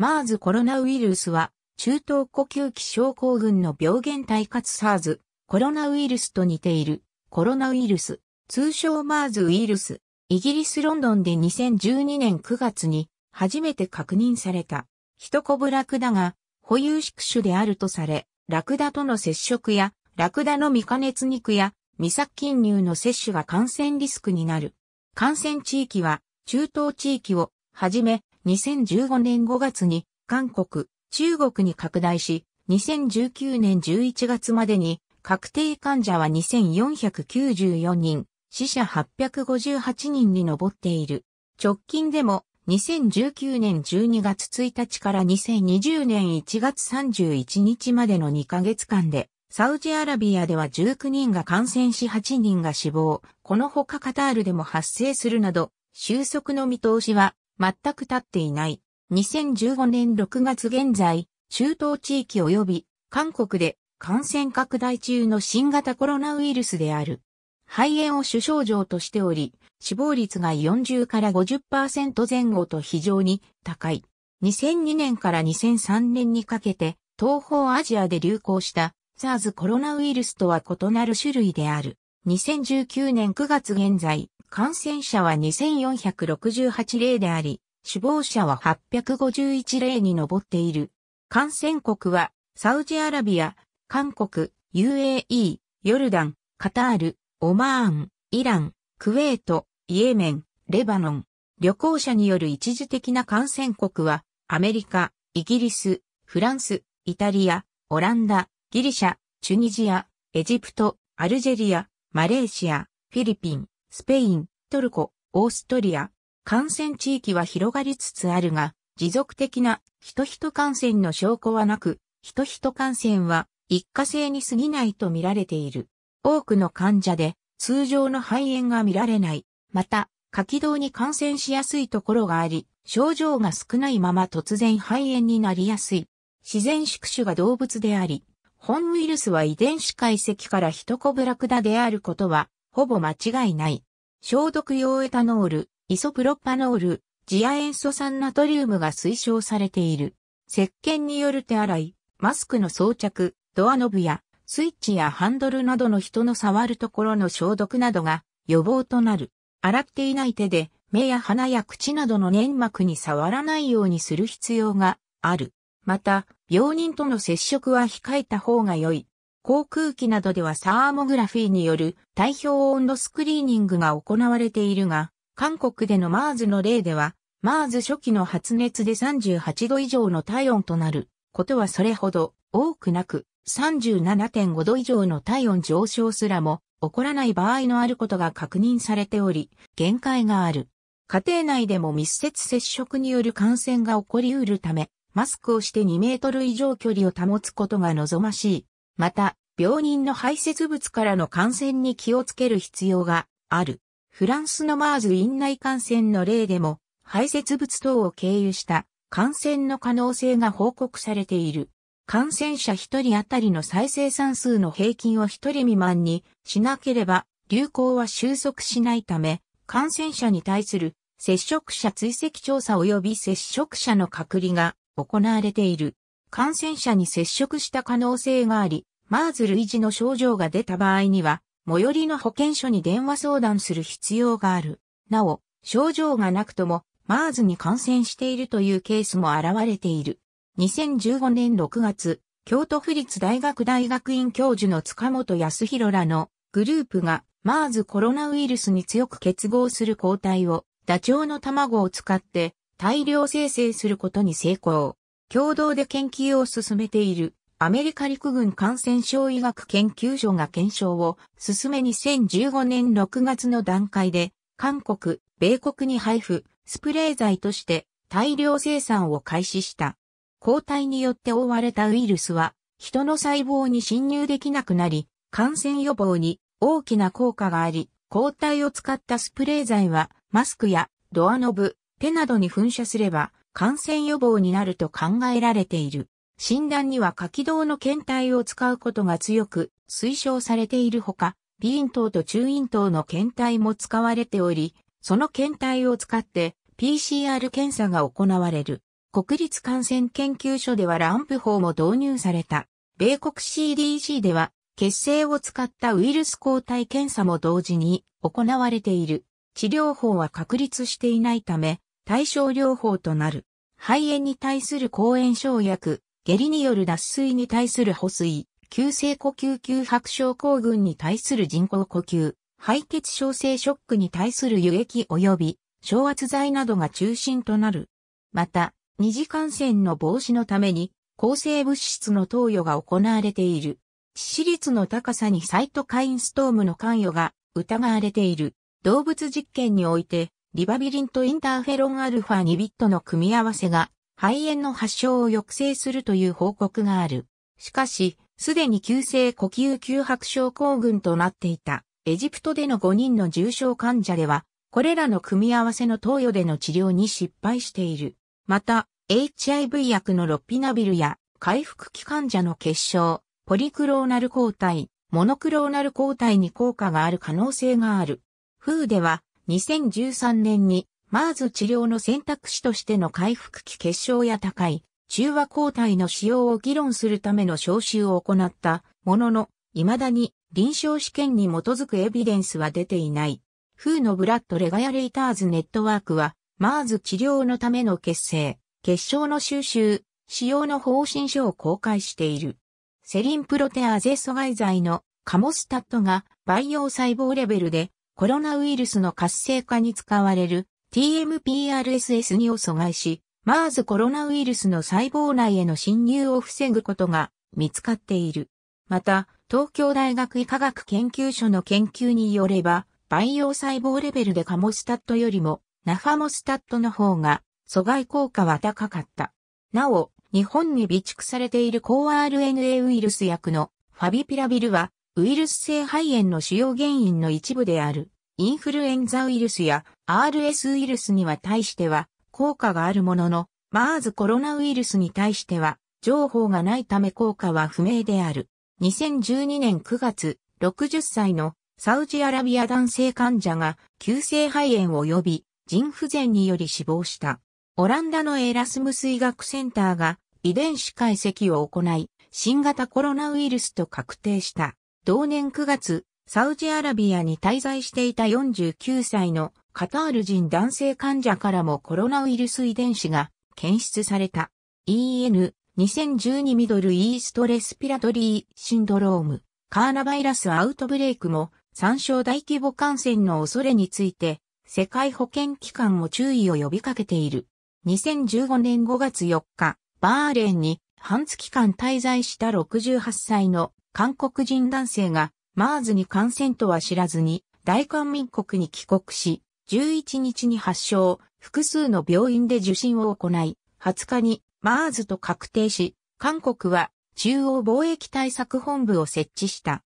マーズコロナウイルスは、中東呼吸器症候群の病原体かつ SARS、コロナウイルスと似ている、コロナウイルス、通称マーズウイルス。イギリスロンドンで2012年9月に初めて確認された。ヒトコブラクダが保有宿主であるとされ、ラクダとの接触や、ラクダの未加熱肉や、未殺菌乳の摂取が感染リスクになる。感染地域は、中東地域をはじめ、2015年5月に韓国、中国に拡大し、2019年11月までに確定患者は2494人、死者858人に上っている。直近でも2019年12月1日から2020年1月31日までの2ヶ月間で、サウジアラビアでは19人が感染し8人が死亡、このほかカタールでも発生するなど、収束の見通しは全く経っていない。2015年6月現在、中東地域及び韓国で感染拡大中の新型コロナウイルスである。肺炎を主症状としており、死亡率が40から50%前後と非常に高い。2002年から2003年にかけて、東方アジアで流行した SARS コロナウイルスとは異なる種類である。2019年9月現在、感染者は2468例であり、死亡者は851例に上っている。感染国は、サウジアラビア、韓国、UAE、ヨルダン、カタール、オマーン、イラン、クウェート、イエメン、レバノン。旅行者による一時的な感染国は、アメリカ、イギリス、フランス、イタリア、オランダ、ギリシャ、チュニジア、エジプト、アルジェリア、マレーシア、フィリピン。スペイン、トルコ、オーストリア、感染地域は広がりつつあるが、持続的な人々感染の証拠はなく、人々感染は一過性に過ぎないと見られている。多くの患者で通常の肺炎が見られない。また、下気道に感染しやすいところがあり、症状が少ないまま突然肺炎になりやすい。自然宿主が動物であり、本ウイルスは遺伝子解析からヒトコブラクダであることは、ほぼ間違いない。消毒用エタノール、イソプロパノール、次亜塩素酸ナトリウムが推奨されている。石鹸による手洗い、マスクの装着、ドアノブやスイッチやハンドルなどの人の触るところの消毒などが予防となる。洗っていない手で目や鼻や口などの粘膜に触らないようにする必要がある。また、病人との接触は控えた方が良い。航空機などではサーモグラフィーによる体表温度スクリーニングが行われているが、韓国での MERS の例では、MERS 初期の発熱で38度以上の体温となることはそれほど多くなく、37.5度以上の体温上昇すらも起こらない場合のあることが確認されており、限界がある。家庭内でも密接接触による感染が起こりうるため、マスクをして2メートル以上距離を保つことが望ましいまた、病人の排泄物からの感染に気をつける必要がある。フランスのマーズ院内感染の例でも、排泄物等を経由した感染の可能性が報告されている。感染者1人当たりの再生産数の平均を1人未満にしなければ流行は収束しないため、感染者に対する接触者追跡調査及び接触者の隔離が行われている。感染者に接触した可能性があり、マーズ類似の症状が出た場合には、最寄りの保健所に電話相談する必要がある。なお、症状がなくとも、マーズに感染しているというケースも現れている。2015年6月、京都府立大学大学院教授の塚本康弘らのグループが、マーズコロナウイルスに強く結合する抗体を、ダチョウの卵を使って大量生成することに成功。共同で研究を進めている。アメリカ陸軍感染症医学研究所が検証を進め2015年6月の段階で、韓国、米国に配布、スプレー剤として大量生産を開始した。抗体によって覆われたウイルスは、人の細胞に侵入できなくなり、感染予防に大きな効果があり、抗体を使ったスプレー剤は、マスクやドアノブ、手などに噴射すれば、感染予防になると考えられている。診断には柿道の検体を使うことが強く推奨されているほか、鼻咽頭と中咽頭の検体も使われており、その検体を使って PCR 検査が行われる。国立感染研究所ではランプ法も導入された。米国 CDC では血清を使ったウイルス抗体検査も同時に行われている。治療法は確立していないため、対症療法となる。肺炎に対する抗炎症薬、下痢による脱水に対する補水、急性呼吸吸白症候群に対する人工呼吸、敗血症性ショックに対する輸液及び昇圧剤などが中心となる。また、二次感染の防止のために抗生物質の投与が行われている。致死率の高さにサイトカインストームの関与が疑われている。動物実験において、リバビリンとインターフェロンアルファ2ビットの組み合わせが肺炎の発症を抑制するという報告がある。しかし、すでに急性呼吸急迫症候群となっていたエジプトでの5人の重症患者では、これらの組み合わせの投与での治療に失敗している。また、HIV 薬のロッピナビルや回復期患者の結晶、ポリクローナル抗体、モノクローナル抗体に効果がある可能性がある。風では2013年にマーズ治療の選択肢としての回復期結晶や高い中和抗体の使用を議論するための招集を行ったものの、未だに臨床試験に基づくエビデンスは出ていない。フーのブラッドレガヤレイターズネットワークは、マーズ治療のための結成、結晶の収集、使用の方針書を公開している。セリンプロテアゼ阻害剤のカモスタットが培養細胞レベルでコロナウイルスの活性化に使われる TMPRSS2 を阻害し、MERS コロナウイルスの細胞内への侵入を防ぐことが見つかっている。また、東京大学医科学研究所の研究によれば、培養細胞レベルでカモスタットよりも、ナファモスタットの方が阻害効果は高かった。なお、日本に備蓄されている抗 RNA ウイルス薬のファビピラビルは、ウイルス性肺炎の主要原因の一部である。インフルエンザウイルスや RS ウイルスには対しては効果があるものの、マーズコロナウイルスに対しては情報がないため効果は不明である。2012年9月、60歳のサウジアラビア男性患者が急性肺炎及び腎不全により死亡した。オランダのエラスムス医学センターが遺伝子解析を行い、新型コロナウイルスと確定した。同年9月、サウジアラビアに滞在していた49歳のカタール人男性患者からもコロナウイルス遺伝子が検出された EN2012 ミドルイーストレスピラトリーシンドロームカーナバイラスアウトブレイクも参照大規模感染の恐れについて世界保健機関も注意を呼びかけている。2015年5月4日、バーレーンに半月間滞在した68歳の韓国人男性がマーズに感染とは知らずに、大韓民国に帰国し、11日に発症、複数の病院で受診を行い、20日にマーズと確定し、韓国は中央貿易対策本部を設置した。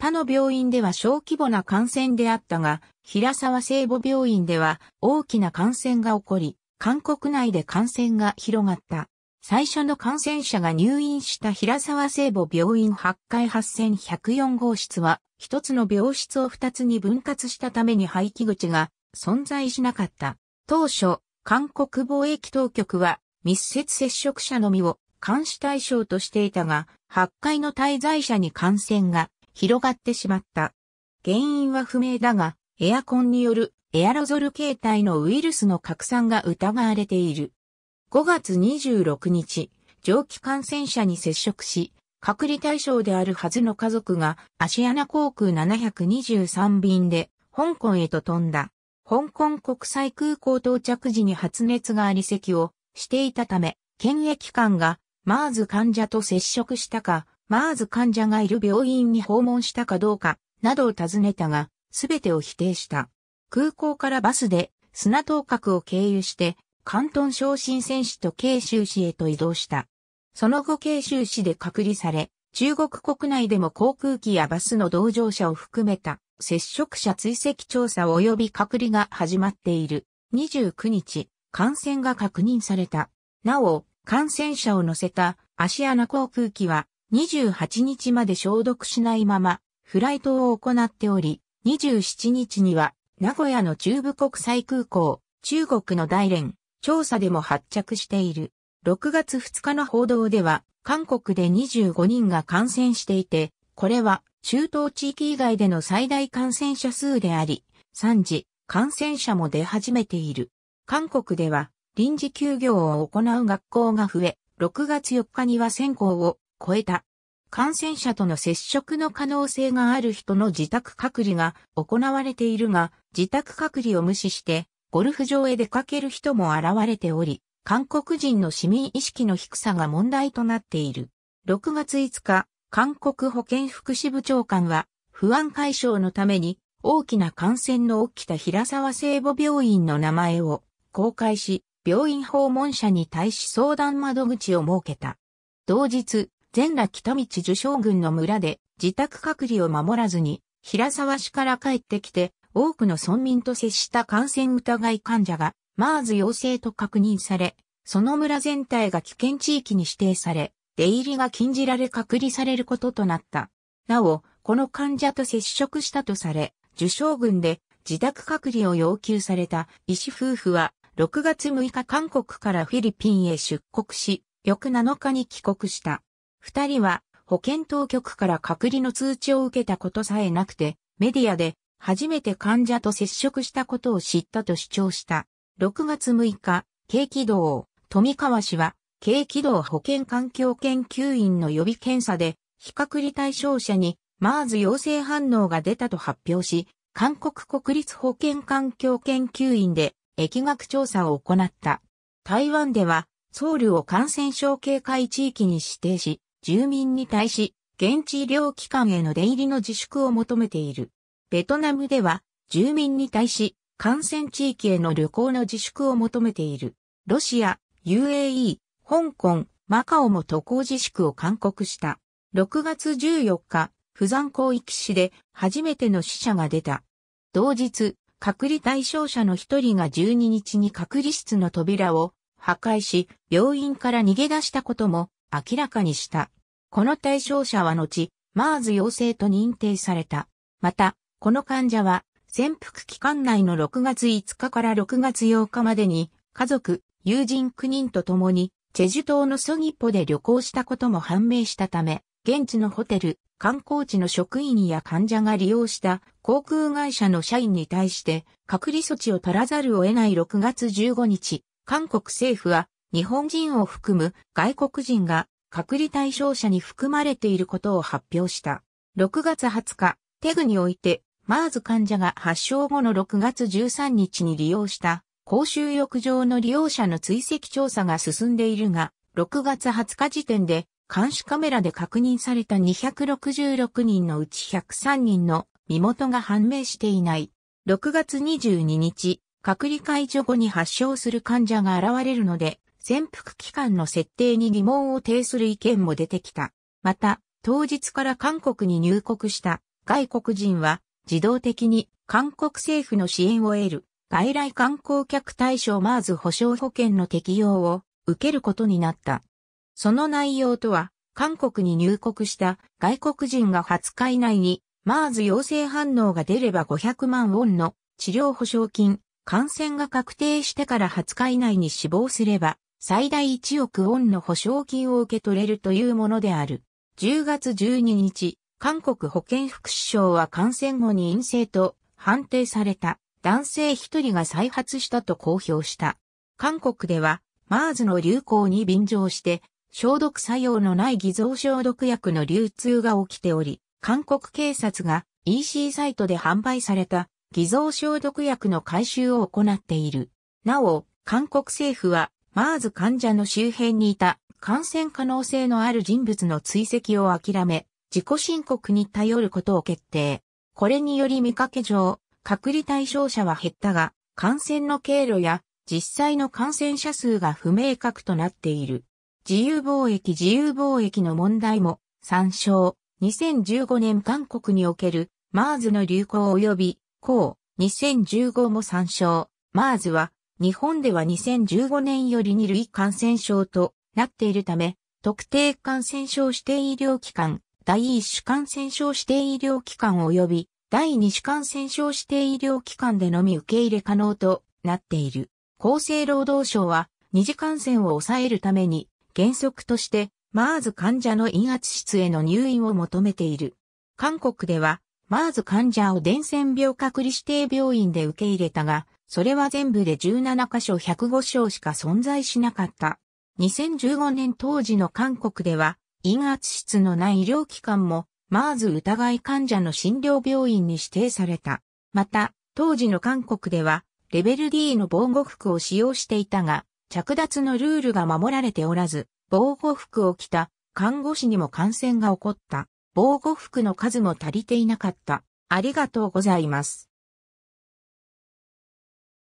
他の病院では小規模な感染であったが、平沢聖母病院では大きな感染が起こり、韓国内で感染が広がった。最初の感染者が入院した平沢聖母病院8階8104号室は、一つの病室を二つに分割したために廃棄口が存在しなかった。当初、韓国防疫当局は密接接触者のみを監視対象としていたが、8階の滞在者に感染が広がってしまった。原因は不明だが、エアコンによるエアロゾル形態のウイルスの拡散が疑われている。5月26日、蒸気感染者に接触し、隔離対象であるはずの家族がアシアナ航空723便で香港へと飛んだ。香港国際空港到着時に発熱があり咳をしていたため、検疫官がマーズ患者と接触したか、マーズ患者がいる病院に訪問したかどうか、などを尋ねたが、すべてを否定した。空港からバスで砂頭角を経由して関東昇進戦士と慶州市へと移動した。その後慶州市で隔離され、中国国内でも航空機やバスの同乗者を含めた接触者追跡調査及び隔離が始まっている。29日、感染が確認された。なお、感染者を乗せたアシアナ航空機は28日まで消毒しないままフライトを行っており、27日には名古屋の中部国際空港、中国の大連、調査でも発着している。6月2日の報道では、韓国で25人が感染していて、これは中東地域以外での最大感染者数であり、3時、感染者も出始めている。韓国では臨時休業を行う学校が増え、6月4日には1000校を超えた。感染者との接触の可能性がある人の自宅隔離が行われているが、自宅隔離を無視してゴルフ場へ出かける人も現れており、韓国人の市民意識の低さが問題となっている。6月5日、韓国保健福祉部長官は、不安解消のために大きな感染の起きた平沢聖母病院の名前を公開し、病院訪問者に対し相談窓口を設けた。同日、全裸北道受賞軍の村で自宅隔離を守らずに、平沢市から帰ってきて、多くの村民と接した感染疑い患者が、マーズ陽性と確認され、その村全体が危険地域に指定され、出入りが禁じられ隔離されることとなった。なお、この患者と接触したとされ、受賞群で自宅隔離を要求された医師夫婦は、6月6日韓国からフィリピンへ出国し、翌7日に帰国した。二人は保健当局から隔離の通知を受けたことさえなくて、メディアで初めて患者と接触したことを知ったと主張した。6月6日、軽気道、富川氏は、軽気道保健環境研究員の予備検査で、非隔離対象者に、マーズ陽性反応が出たと発表し、韓国国立保健環境研究院で、疫学調査を行った。台湾では、ソウルを感染症警戒地域に指定し、住民に対し、現地医療機関への出入りの自粛を求めている。ベトナムでは、住民に対し、感染地域への旅行の自粛を求めている。ロシア、UAE、香港、マカオも渡航自粛を勧告した。6月14日、不山港域市で初めての死者が出た。同日、隔離対象者の一人が12日に隔離室の扉を破壊し、病院から逃げ出したことも明らかにした。この対象者は後、マーズ陽性と認定された。また、この患者は、潜伏期間内の6月5日から6月8日までに、家族、友人9人と共に、チェジュ島のソギポで旅行したことも判明したため、現地のホテル、観光地の職員や患者が利用した航空会社の社員に対して隔離措置を取らざるを得ない6月15日、韓国政府は日本人を含む外国人が隔離対象者に含まれていることを発表した。6月20日、テグにおいてマーズ患者が発症後の6月13日に利用した公衆浴場の利用者の追跡調査が進んでいるが、6月20日時点で監視カメラで確認された266人のうち103人の身元が判明していない。6月22日、隔離解除後に発症する患者が現れるので、潜伏期間の設定に疑問を呈する意見も出てきた。また、当日から韓国に入国した外国人は自動的に韓国政府の支援を得る外来観光客対象マーズ保障保険の適用を受けることになった。その内容とは、韓国に入国した外国人が20日以内に、マーズ陽性反応が出れば500万ウォンの治療保証金、感染が確定してから20日以内に死亡すれば、最大1億ウォンの保証金を受け取れるというものである。10月12日、韓国保健福祉省は感染後に陰性と判定された男性一人が再発したと公表した。韓国では、マーズの流行に便乗して、消毒作用のない偽造消毒薬の流通が起きており、韓国警察が EC サイトで販売された偽造消毒薬の回収を行っている。なお、韓国政府は、マーズ患者の周辺にいた感染可能性のある人物の追跡を諦め、自己申告に頼ることを決定。これにより見かけ上、隔離対象者は減ったが、感染の経路や実際の感染者数が不明確となっている。自由貿易自由貿易の問題も参照。2015年韓国における MERS の流行及び、こう、2015も参照。MERS は日本では2015年より2類感染症となっているため、特定感染症指定医療機関、第1種感染症指定医療機関及び第2種感染症指定医療機関でのみ受け入れ可能となっている。厚生労働省は二次感染を抑えるために原則としてマーズ患者の陰圧室への入院を求めている。韓国ではマーズ患者を伝染病隔離指定病院で受け入れたが、それは全部で17箇所105床しか存在しなかった。2015年当時の韓国では陰圧室のない医療機関も、マーズ疑い患者の診療病院に指定された。また、当時の韓国では、レベル D の防護服を使用していたが、着脱のルールが守られておらず、防護服を着た看護師にも感染が起こった。防護服の数も足りていなかった。ありがとうございます。